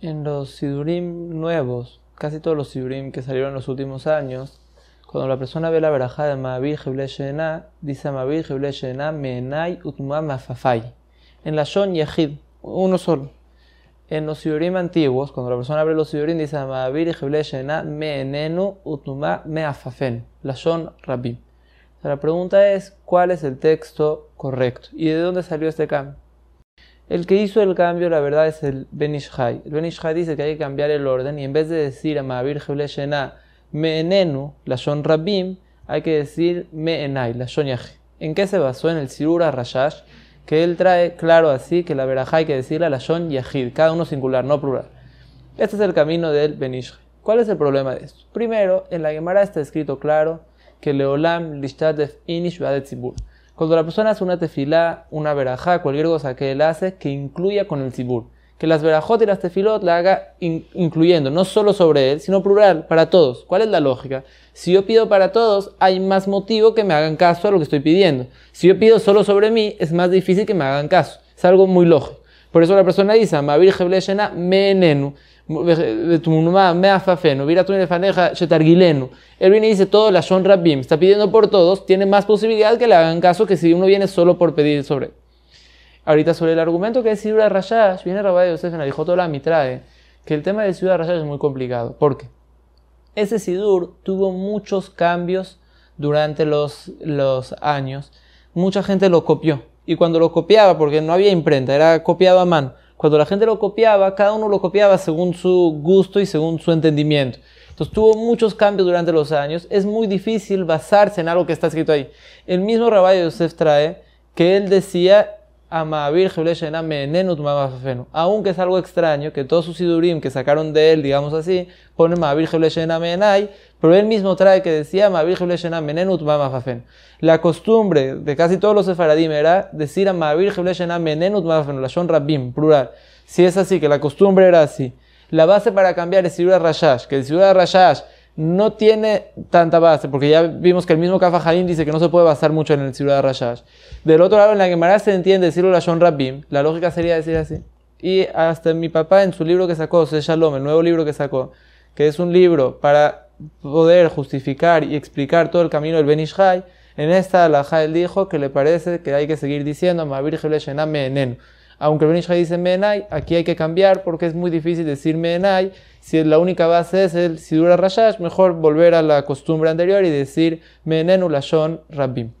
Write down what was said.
en los sidurim nuevos, casi todos los sidurim que salieron en los últimos años, cuando la persona ve la verajá de Mahavir Shena, dice Mahavir Shena, Menai utuma Mafafai. En la Shon Yahid, uno solo. En los sidurim antiguos, cuando la persona abre los sidurim, dice Mahavir Shena, Menenu utuma Meafafen. La Shon Rabim. la pregunta es, ¿cuál es el texto correcto? ¿Y de dónde salió este cambio? El que hizo el cambio, la verdad, es el Benishai. El Benishai dice que hay que cambiar el orden y en vez de decir a Mahavir Shena Meenenu, la Shon Rabim, hay que decir Meenai, la Shon ¿En qué se basó? En el Sirura Rashash, que él trae claro así que la verajá hay que decirla la Shon Yahid, cada uno singular, no plural. Este es el camino del Benishai. ¿Cuál es el problema de esto? Primero, en la Gemara está escrito claro que Leolam Lishtadef Inish Badetzibur cuando la persona hace una tefilá, una verajá, cualquier cosa que él hace, que incluya con el cibur Que las verajot y las tefilot la haga incluyendo, no solo sobre él, sino plural, para todos. ¿Cuál es la lógica? Si yo pido para todos, hay más motivo que me hagan caso a lo que estoy pidiendo. Si yo pido solo sobre mí, es más difícil que me hagan caso. Es algo muy lógico. Por eso la persona dice, Mavir menenu, meafafenu, Viratun shetargilenu. Él viene y dice todo la Shon está pidiendo por todos, tiene más posibilidad que le hagan caso que si uno viene solo por pedir sobre Ahorita sobre el argumento que es Sidur Rayash, viene Rabbi Yosef en la Mitrae, que el tema de Sidura Rayash es muy complicado. ¿Por qué? Ese Sidur tuvo muchos cambios durante los, los años. Mucha gente lo copió y cuando lo copiaba, porque no había imprenta, era copiado a mano, cuando la gente lo copiaba, cada uno lo copiaba según su gusto y según su entendimiento. Entonces tuvo muchos cambios durante los años, es muy difícil basarse en algo que está escrito ahí. El mismo Rabbi Yosef trae que él decía aunque es algo extraño que todos sus sidurim que sacaron de él, digamos así, ponen pero él mismo trae que decía La costumbre de casi todos los sefaradim era decir la shon rabim, plural. Si es así, que la costumbre era así. La base para cambiar es Sirura Rashash, que el Sirura Rashash no tiene tanta base, porque ya vimos que el mismo Kafajalín dice que no se puede basar mucho en el ciudad de Rashash. Del otro lado, en la Gemara se entiende decirlo la Shon Rabbim, la lógica sería decir así. Y hasta mi papá en su libro que sacó, Se Shalom, el nuevo libro que sacó, que es un libro para poder justificar y explicar todo el camino del Benishai, en esta la él dijo que le parece que hay que seguir diciendo, aunque el Benishai dice Menai, aquí hay que cambiar porque es muy difícil decir Menai si la única base es el Sidura Rayash, mejor volver a la costumbre anterior y decir Menenu Lashon Rabbim.